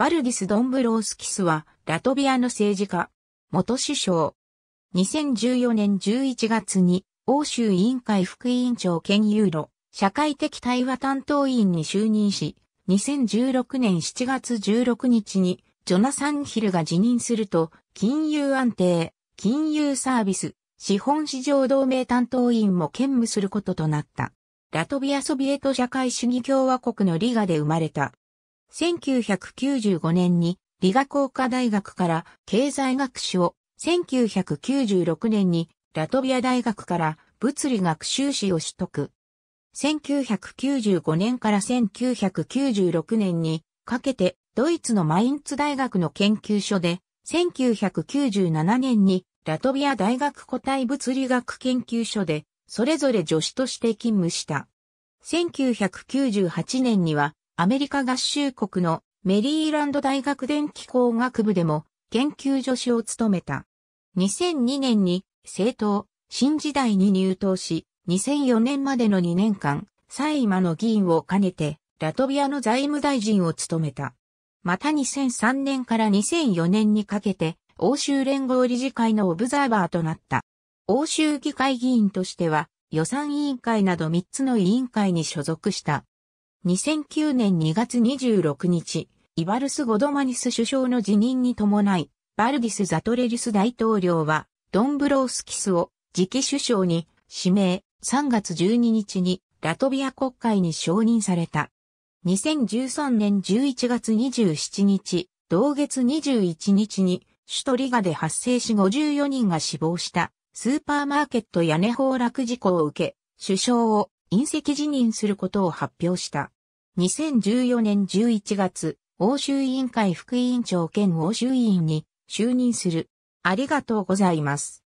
バルディス・ドンブロースキスは、ラトビアの政治家、元首相。2014年11月に、欧州委員会副委員長兼ユーロ、社会的対話担当委員に就任し、2016年7月16日に、ジョナサン・ヒルが辞任すると、金融安定、金融サービス、資本市場同盟担当委員も兼務することとなった。ラトビアソビエト社会主義共和国のリガで生まれた。1995年に理学工科大学から経済学士を、1996年にラトビア大学から物理学修士を取得。1995年から1996年にかけてドイツのマインツ大学の研究所で1997年にラトビア大学個体物理学研究所でそれぞれ助手として勤務した。1998年にはアメリカ合衆国のメリーランド大学電気工学部でも研究助手を務めた。2002年に政党、新時代に入党し、2004年までの2年間、最今の議員を兼ねて、ラトビアの財務大臣を務めた。また2003年から2004年にかけて、欧州連合理事会のオブザーバーとなった。欧州議会議員としては、予算委員会など3つの委員会に所属した。2009年2月26日、イバルス・ゴドマニス首相の辞任に伴い、バルディス・ザトレリス大統領は、ドンブロースキスを次期首相に指名、3月12日にラトビア国会に承認された。2013年11月27日、同月21日に首都リガで発生し54人が死亡したスーパーマーケット屋根崩落事故を受け、首相を隕石辞任することを発表した。2014年11月、欧州委員会副委員長兼欧州委員に就任する。ありがとうございます。